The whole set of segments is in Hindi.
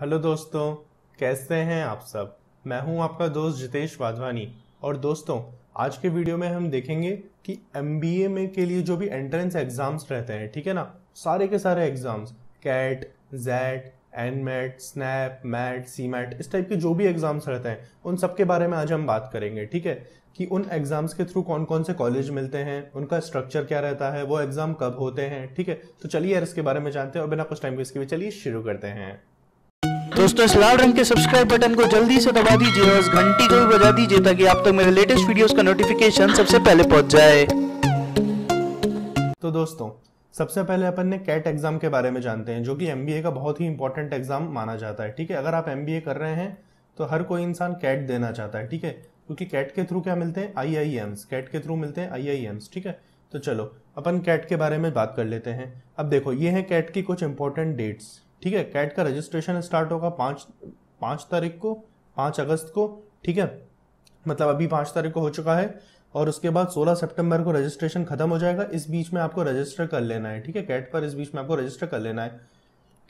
हेलो दोस्तों कैसे हैं आप सब मैं हूं आपका दोस्त जितेश वाधवानी और दोस्तों आज के वीडियो में हम देखेंगे कि एम में के लिए जो भी एंट्रेंस एग्ज़ाम्स रहते हैं ठीक है ना सारे के सारे एग्ज़ाम्स कैट जैट N MAT SNAP MAT C MAT इस टाइप के जो भी एग्ज़ाम्स रहते हैं उन सब के बारे में आज हम बात करेंगे ठीक है कि उन एग्ज़ाम्स के थ्रू कौन कौन से कॉलेज मिलते हैं उनका स्ट्रक्चर क्या रहता है वो एग्ज़ाम कब होते हैं ठीक है तो चलिए यार इसके बारे में जानते हैं और बिना कुछ टाइम इसके किए चलिए शुरू करते हैं दोस्तों इस लाल रंग के सब्सक्राइब बटन को जल्दी से दबा दीजिए और इस घंटी को भी बजा दीजिए ताकि आप तक तो मेरे लेटेस्ट वीडियोस का नोटिफिकेशन सबसे पहले पहुंच जाए तो दोस्तों सबसे पहले अपन ने कैट एग्जाम के बारे में जानते हैं जो कि एम का बहुत ही इंपॉर्टेंट एग्जाम माना जाता है ठीक है अगर आप एम कर रहे हैं तो हर कोई इंसान कैट देना चाहता है ठीक है क्योंकि कैट के थ्रू क्या मिलते हैं आई कैट के थ्रू मिलते हैं आई ठीक है तो चलो अपन कैट के बारे में बात कर लेते हैं अब देखो ये है कैट की कुछ इंपॉर्टेंट डेट्स ठीक है कैट का रजिस्ट्रेशन स्टार्ट होगा पाँच पाँच तारीख को पाँच अगस्त को ठीक है मतलब अभी पाँच तारीख को हो चुका है और उसके बाद 16 सितंबर को रजिस्ट्रेशन खत्म हो जाएगा इस बीच में आपको रजिस्टर कर लेना है ठीक है कैट पर इस बीच में आपको रजिस्टर कर लेना है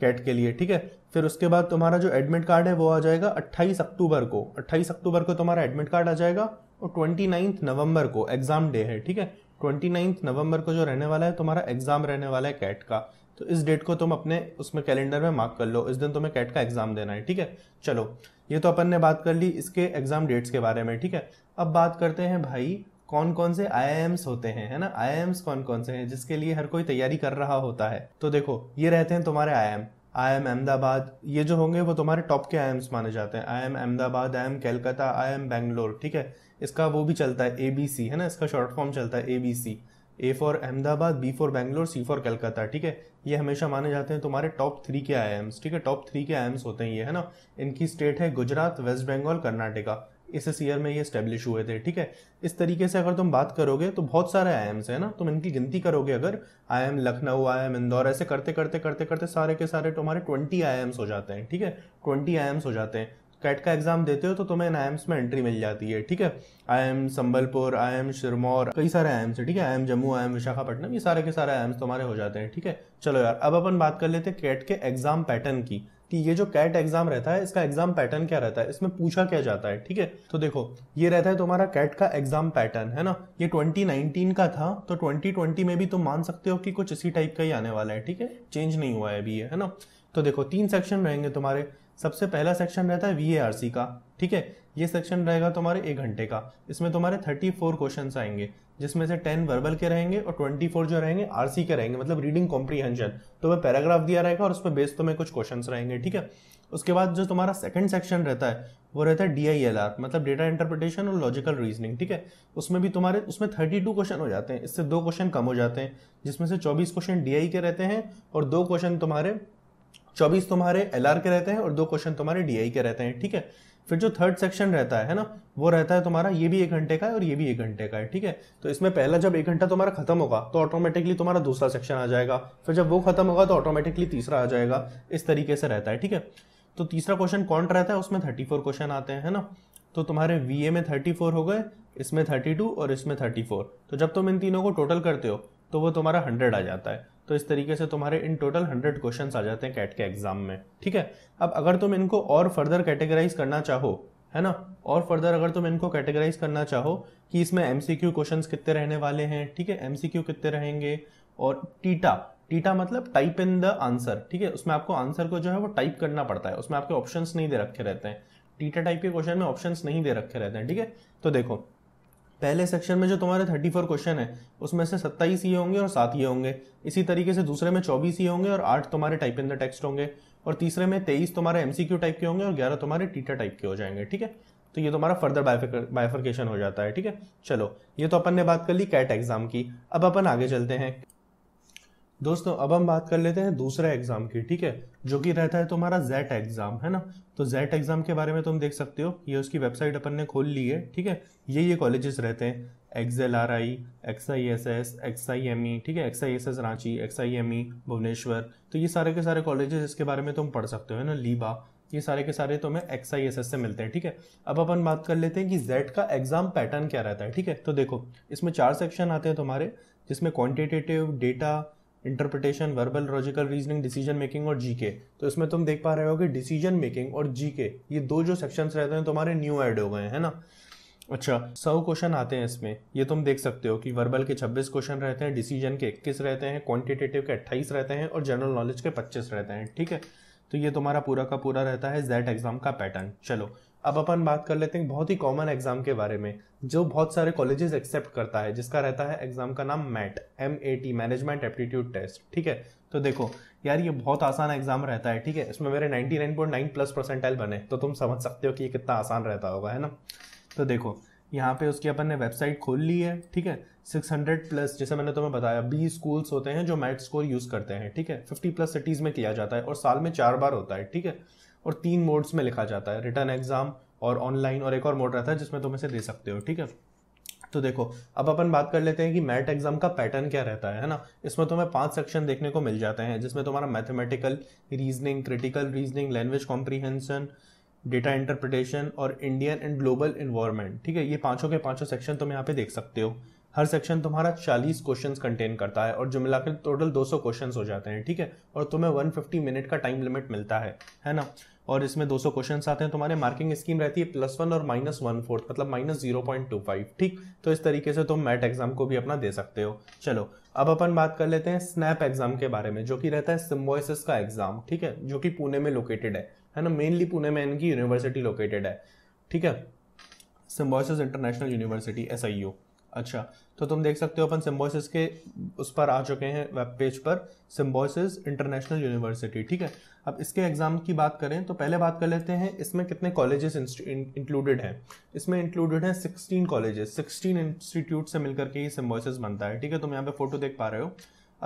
कैट के लिए ठीक है फिर उसके बाद तुम्हारा जो एडमिट कार्ड है वो आ जाएगा 28 अक्टूबर को 28 अक्टूबर को तुम्हारा एडमिट कार्ड आ जाएगा और ट्वेंटी नवंबर को एग्जाम डे है ठीक है ट्वेंटी नवंबर को जो रहने वाला है तुम्हारा एग्जाम रहने वाला है कैट का तो इस डेट को तुम अपने उसमें कैलेंडर में मार्क कर लो इस दिन तुम्हें कैट का एग्ज़ाम देना है ठीक है चलो ये तो अपन ने बात कर ली इसके एग्ज़ाम डेट्स के बारे में ठीक है अब बात करते हैं भाई कौन कौन से आई होते हैं है ना आई कौन कौन से हैं जिसके लिए हर कोई तैयारी कर रहा होता है तो देखो ये रहते हैं तुम्हारे I M I M Ahmedabad ये जो होंगे वो तुम्हारे टॉप के आई माने जाते हैं I M Ahmedabad I M Calcutta I M Bangalore ठीक है इसका वो भी चलता है ए बी सी है ना इसका शॉर्ट फॉर्म चलता है A B C A for Ahmedabad B for Bangalore C for Calcutta ठीक है ये हमेशा माने जाते हैं तुम्हारे टॉप थ्री के आई एम्स ठीक है टॉप थ्री के आई एम्स होते हैं ये है ना इनकी स्टेट है गुजरात वेस्ट बंगाल कर्नाटका इस इस ईयर में ये स्टेब्लिश हुए थे ठीक है इस तरीके से अगर तुम बात करोगे तो बहुत सारे आई एम्स है ना तुम इनकी गिनती करोगे अगर I M Lucknow I M Indore ऐसे करते करते करते करते सारे के सारे तुम्हारे ट्वेंटी आई एम्स हो जाते हैं ठीक है ट्वेंटी आई एम्स हो जाते हैं कैट का एग्जाम देते हो तो तुम्हें एम्स में एंट्री मिल जाती है ठीक है I M Sambalpur I M Sirmaur कई सारे आई एम्स है ठीक है I M Jammu I M Visakhapatnam ये सारे के सारे आई एम्स तुम्हारे हो जाते हैं ठीक है चलो यार अब अपन बात कर लेते हैं कैट के एग्जाम पैटर्न की कि ये जो कैट एग्जाम रहता है इसका एग्जाम पैटर्न क्या रहता है इसमें पूछा क्या जाता है ठीक है तो देखो ये रहता है तुम्हारा कैट का एग्जाम पैटर्न है ना ये 2019 का था तो 2020 में भी तुम मान सकते हो कि कुछ इसी टाइप का ही आने वाला है ठीक है चेंज नहीं हुआ है अभी ये है ना तो देखो तीन सेक्शन रहेंगे तुम्हारे सबसे पहला सेक्शन रहता है वी का ठीक है ये सेक्शन रहेगा तुम्हारे एक घंटे का इसमें तुम्हारे थर्टी फोर क्वेश्चन आएंगे जिसमें से टेन वर्बल के रहेंगे और ट्वेंटी फोर जो रहेंगे आरसी के रहेंगे मतलब रीडिंग कॉम्प्रीहेंशन तो वह पैराग्राफ दिया रहेगा और उस पर बेस तुम्हें कुछ क्वेश्चन रहेंगे ठीक है उसके बाद जो तुम्हारा सेकंड सेक्शन रहता है वो रहता है डी मतलब डेटा इंटरप्रिटेशन और लॉजिकल रीजनिंग ठीक है उसमें भी तुम्हारे उसमें थर्टी टू क्वेश्चन हो जाते हैं इससे दो क्वेश्चन कम हो जाते हैं जिसमें से चौबीस क्वेश्चन डी के रहते हैं और दो क्वेश्चन तुम्हारे चौबीस तुम्हारे एल के रहते हैं और दो क्वेश्चन तुम्हारे डी के रहते हैं ठीक है फिर जो थर्ड सेक्शन रहता है ना वो रहता है तुम्हारा ये भी एक घंटे का है और ये भी एक घंटे का है ठीक है तो इसमें पहला जब एक घंटा तुम्हारा खत्म होगा तो ऑटोमेटिकली तुम्हारा दूसरा सेक्शन आ जाएगा फिर जब वो खत्म होगा तो ऑटोमेटिकली तीसरा आ जाएगा इस तरीके से रहता है ठीक है तो तीसरा क्वेश्चन कौन रहता है उसमें थर्टी फोर क्वेश्चन आते हैं ना तो तुम्हारे वी में थर्टी फोर हो गए इसमें थर्टी टू और इसमें थर्टी फोर तो जब तुम इन तीनों को टोटल करते हो तो वो तुम्हारा हंड्रेड आ जाता है तो इस तरीके से तुम्हारे इन टोटल हंड्रेड क्वेश्चन आ जाते हैं कैट के एग्जाम में ठीक है अब अगर तुम इनको और फर्दर कैटेगराइज करना चाहो है ना और फर्दर अगर तुम इनको कैटेगराइज करना चाहो कि इसमें एम सी क्यू क्वेश्चन कितने रहने वाले हैं ठीक है एम सी क्यू कितने रहेंगे और टीटा टीटा मतलब टाइप इन द आंसर ठीक है उसमें आपको आंसर को जो है वो टाइप करना पड़ता है उसमें आपके ऑप्शन नहीं दे रखे रहते हैं टीटा टाइप के क्वेश्चन में ऑप्शन नहीं दे रखे रहते हैं ठीक है तो देखो पहले सेक्शन में जो तुम्हारे थर्टी फोर क्वेश्चन है उसमें से सत्ताईस ये होंगे और सात ये होंगे इसी तरीके से दूसरे में चौबीस ये होंगे और आठ तुम्हारे टाइप इन द टेक्स्ट होंगे और तीसरे में तेईस तुम्हारे एमसीक्यू टाइप के होंगे और ग्यारह तुम्हारे टीटा टाइप के हो जाएंगे ठीक है तो ये तुम्हारा फर्दर बायफर्केशन हो जाता है ठीक है चलो ये तो अपन ने बात कर ली कैट एग्जाम की अब अपन आगे चलते हैं दोस्तों अब हम बात कर लेते हैं दूसरा एग्जाम की ठीक है जो कि रहता है तुम्हारा जेट एग्जाम है ना तो जेट एग्जाम के बारे में तुम देख सकते हो ये उसकी वेबसाइट अपन ने खोल ली है ठीक है ये ये कॉलेजेस रहते हैं X L R I X I S S X I M E ठीक है X I S S Ranchi X I M E Bhubaneswar तो ये सारे के सारे कॉलेजेस इसके बारे में तुम पढ़ सकते हो है ना लीबा ये सारे के सारे तुम्हें एक्स आई एस एस से मिलते हैं ठीक है अब अपन बात कर लेते हैं कि जेड का एग्जाम पैटर्न क्या रहता है ठीक है तो देखो इसमें चार सेक्शन आते हैं तुम्हारे जिसमें quantitative data interpretation verbal logical reasoning decision making और जीके तो इसमें तुम देख पा रहे हो कि डिसीजन मेकिंग और जीके ये दो जो सेक्शंस रहते हैं तुम्हारे न्यू ऐड हो गए हैं ना अच्छा सौ क्वेश्चन आते हैं इसमें ये तुम देख सकते हो कि वर्बल के 26 क्वेश्चन रहते हैं डिसीजन के 21 रहते हैं क्वांटिटेटिव के 28 रहते हैं और जनरल नॉलेज के 25 रहते हैं ठीक है तो ये तुम्हारा पूरा का पूरा रहता है जैट एग्जाम का पैटर्न चलो अब अपन बात कर लेते हैं बहुत ही कॉमन एग्जाम के बारे में जो बहुत सारे कॉलेजेस एक्सेप्ट करता है जिसका रहता है एग्जाम का नाम MAT M A T management aptitude test ठीक है तो देखो यार ये बहुत आसान एग्जाम रहता है ठीक है इसमें मेरे 99.9 प्लस परसेंटाइल बने तो तुम समझ सकते हो कि ये कितना आसान रहता होगा है ना तो देखो यहाँ पे उसकी अपन ने वेबसाइट खोल ली है ठीक है 600 प्लस जैसे मैंने तुम्हें बताया बी स्कूल्स होते हैं जो मैट स्कोर यूज़ करते हैं ठीक है 50 प्लस सिटीज़ में किया जाता है और साल में चार बार होता है ठीक है और तीन मोड्स में लिखा जाता है रिटर्न एग्जाम और ऑनलाइन और एक और मोड रहता है जिसमें तुम इसे दे सकते हो ठीक है तो देखो अब अपन बात कर लेते हैं कि मैट एग्जाम का पैटर्न क्या रहता है ना इसमें तुम्हें पांच सेक्शन देखने को मिल जाते हैं जिसमें तुम्हारा mathematical reasoning critical reasoning language comprehension data interpretation और इंडियन एंड ग्लोबल इन्वायरमेंट ठीक है ये पांचों के पांचों सेक्शन तुम यहाँ पे देख सकते हो हर सेक्शन तुम्हारा 40 क्वेश्चन कंटेन करता है और जो मिलाकर टोटल 200 क्वेश्चन हो जाते हैं ठीक है और तुम्हें 150 मिनट का टाइम लिमिट मिलता है है ना और इसमें 200 क्वेश्चंस आते हैं तुम्हारे मार्किंग स्कीम रहती है प्लस वन और माइनस वन फोर्थ मतलब minus zero point two five ठीक तो इस तरीके से तुम मैट एग्जाम को भी अपना दे सकते हो चलो अब अपन बात कर लेते हैं स्नैप एग्जाम के बारे में जो कि रहता है सिम्बोसिस का एग्जाम ठीक है जो कि पुणे में लोकेटेड है है ना मेनली पुणे में इनकी यूनिवर्सिटी लोकेटेड है ठीक है सिम्बोसिस इंटरनेशनल यूनिवर्सिटी एस अच्छा तो तुम देख सकते हो अपन सिम्बोसिस के उस पर आ चुके हैं वेब पेज पर सिम्बोसिस इंटरनेशनल यूनिवर्सिटी ठीक है अब इसके एग्ज़ाम की बात करें तो पहले बात कर लेते हैं इसमें कितने कॉलेजेस इंक्लूडेड हैं इसमें इंक्लूडेड हैं 16 कॉलेजेस 16 इंस्टीट्यूट से मिलकर के ये सिम्बोसिस बनता है ठीक है तुम यहाँ पे फोटो देख पा रहे हो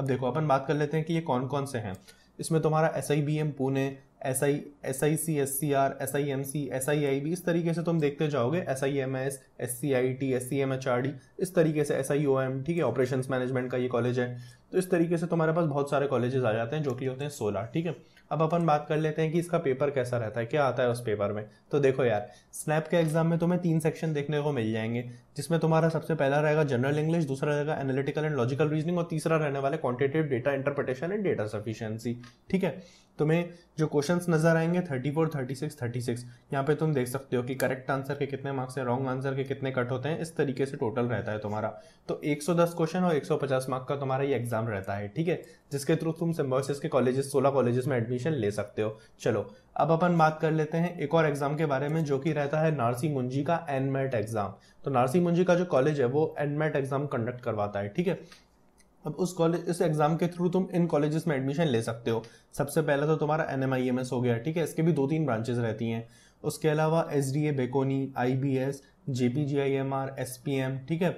अब देखो अपन बात कर लेते हैं कि ये कौन कौन से हैं इसमें तुम्हारा S Pune S I S I C S C R S I M C S I I B इस तरीके से तुम तो देखते जाओगे S I M S S C I T S C M H R D इस तरीके से एस आई ओ एम ठीक है ऑपरेशन मैनेजमेंट का ये कॉलेज है तो इस तरीके से तुम्हारे पास बहुत सारे कॉलेजेस आ जाते हैं जो कि होते हैं सोलह ठीक है अब अपन बात कर लेते हैं कि इसका पेपर कैसा रहता है क्या आता है उस पेपर में तो देखो यार स्नैप के एग्जाम में तुम्हें तीन सेक्शन देखने को मिल जाएंगे जिसमें तुम्हारा सबसे पहला रहेगा जनरल इंग्लिश दूसरा रहेगा एनालिटिकल एंड लॉजिकल रीजनिंग और तीसरा रहने वाला quantitative data interpretation and data sufficiency ठीक है तुम्हें जो क्वेश्चन क्वेश्चन नजर आएंगे thirty thirty four six thirty six यहाँ पे तुम देख सकते हो कि करेक्ट आंसर के कितने मार्क्स है रॉन्ग आंसर के कितने कट होते हैं इस तरीके से टोटल रहता है तुम्हारा तो एक सौ दस क्वेश्चन और एक सौ पचास मार्क का तुम्हारा ये एग्जाम रहता है ठीक है जिसके थ्रू तुम सिम्बोसिस के कॉलेजेस सोलह कॉलेजेस में एडमिशन ले सकते हो चलो अब अपन बात कर लेते हैं एक और एग्जाम के बारे में जो कि रहता है नारसी मुंजी का एनमेट एग्जाम तो नारसी मुंजी का जो कॉलेज है वो एनमेट एग्जाम कंडक्ट करवाता है ठीक है अब उस कॉलेज इस एग्ज़ाम के थ्रू तुम इन कॉलेजेस में एडमिशन ले सकते हो सबसे पहला तो तुम्हारा N M I M S हो गया ठीक है इसके भी दो तीन ब्रांचेज रहती हैं उसके अलावा एस डी ए बेकोनी I B S J P G I M R S P M ठीक है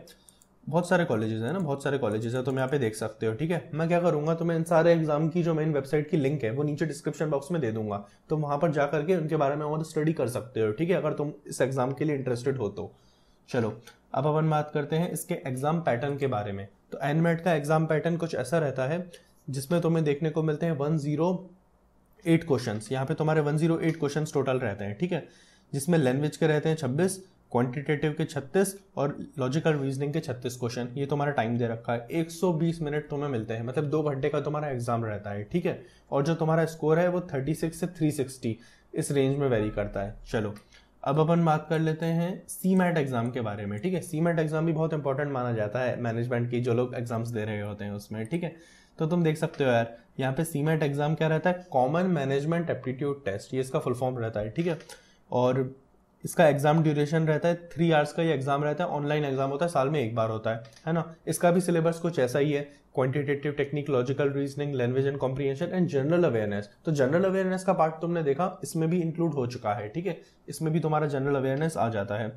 बहुत सारे कॉलेजेस हैं ना बहुत सारे कॉलेजेस हैं मैं यहाँ पे देख सकते हो ठीक है मैं क्या करूँगा तो मैं इन सारे एग्जाम की जो मेन वेबसाइट की लिंक है वो नीचे डिस्क्रिप्शन बॉक्स में दे दूंगा तो वहाँ पर जा करके उनके बारे में और स्टडी कर सकते हो ठीक है अगर तुम इस एग्ज़ाम के लिए इंटरेस्टेड हो तो चलो अब अपन बात करते हैं इसके एग्ज़ाम पैटर्न के बारे में तो एनमेट का एग्जाम पैटर्न कुछ ऐसा रहता है जिसमें तुम्हें देखने को मिलते हैं वन जीरो एट क्वेश्चन यहाँ पे तुम्हारे one zero eight question total रहते हैं ठीक है जिसमें लैंग्वेज के रहते हैं छब्बीस क्वांटिटेटिव के छत्तीस और लॉजिकल रीजनिंग के छत्तीस क्वेश्चन ये तुम्हारा टाइम दे रखा है एक सौ बीस मिनट तुम्हें मिलते हैं मतलब दो घंटे का तुम्हारा एग्जाम रहता है ठीक है और जो तुम्हारा स्कोर है वो थर्टी सिक्स से थ्री सिक्सटी इस रेंज में वेरी करता है चलो अब अपन बात कर लेते हैं सी मैट एग्ज़ाम के बारे में ठीक है सी मैट एग्ज़ाम भी बहुत इंपॉर्टेंट माना जाता है मैनेजमेंट की जो लोग एग्ज़ाम्स दे रहे होते हैं उसमें ठीक है तो तुम देख सकते हो यार यहाँ पे सी मैट एग्ज़ाम क्या रहता है कॉमन मैनेजमेंट एप्टीट्यूड टेस्ट ये इसका फुल फॉर्म रहता है ठीक है और इसका एग्जाम ड्यूरेशन रहता है थ्री आवर्स का ये एग्जाम रहता है ऑनलाइन एग्जाम होता है साल में एक बार होता है है ना इसका भी सिलेबस कुछ ऐसा ही है quantitative technique logical reasoning language and comprehension and general awareness तो जनरल अवेयरनेस का पार्ट तुमने देखा इसमें भी इंक्लूड हो चुका है ठीक है इसमें भी तुम्हारा जनरल अवेयरनेस आ जाता है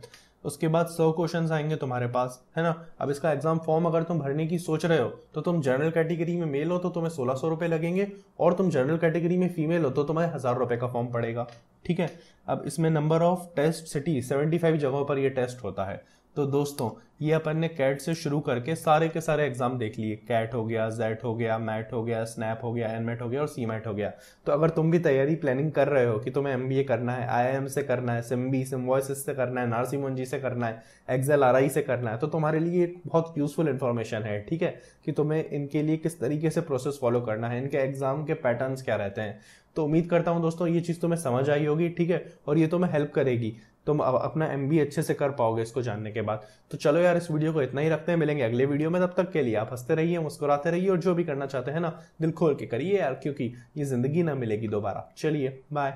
उसके बाद सौ क्वेश्चन आएंगे तुम्हारे पास है ना अब इसका एग्जाम फॉर्म अगर तुम भरने की सोच रहे हो तो तुम जनरल कैटेगरी में मेल हो तो तुम्हें सोलह सौ रुपये लगेंगे और तुम जनरल कैटेगरी में फीमेल हो तो तुम्हें हज़ार रुपये का फॉर्म पड़ेगा ठीक है अब इसमें number of test city seventy five जगहों पर यह टेस्ट होता है तो दोस्तों ये अपन ने कैट से शुरू करके सारे के सारे एग्जाम देख लिए कैट हो गया जेट हो गया मैट हो गया स्नैप हो गया एनमेट हो गया और सीमेट हो गया तो अगर तुम भी तैयारी प्लानिंग कर रहे हो कि तुम्हें एम करना है आई से करना है सिम बी सिम वॉयसिस से करना है नारसिमोन जी से करना है एक्सेल आर से करना है तो तुम्हारे लिए एक बहुत यूजफुल इन्फॉर्मेशन है ठीक है कि तुम्हें इनके लिए किस तरीके से प्रोसेस फॉलो करना है इनके एग्जाम के पैटर्न क्या रहते हैं तो उम्मीद करता हूँ दोस्तों ये चीज़ तुम्हें समझ आई होगी ठीक है और ये तुम्हें हेल्प करेगी तुम अपना एम अच्छे से कर पाओगे इसको जानने के बाद तो चलो यार इस वीडियो को इतना ही रखते हैं मिलेंगे अगले वीडियो में तब तक के लिए आप हंसते रहिए मुस्कुराते रहिए और जो भी करना चाहते हैं ना दिल खोल के करिए यार क्योंकि ये जिंदगी ना मिलेगी दोबारा चलिए बाय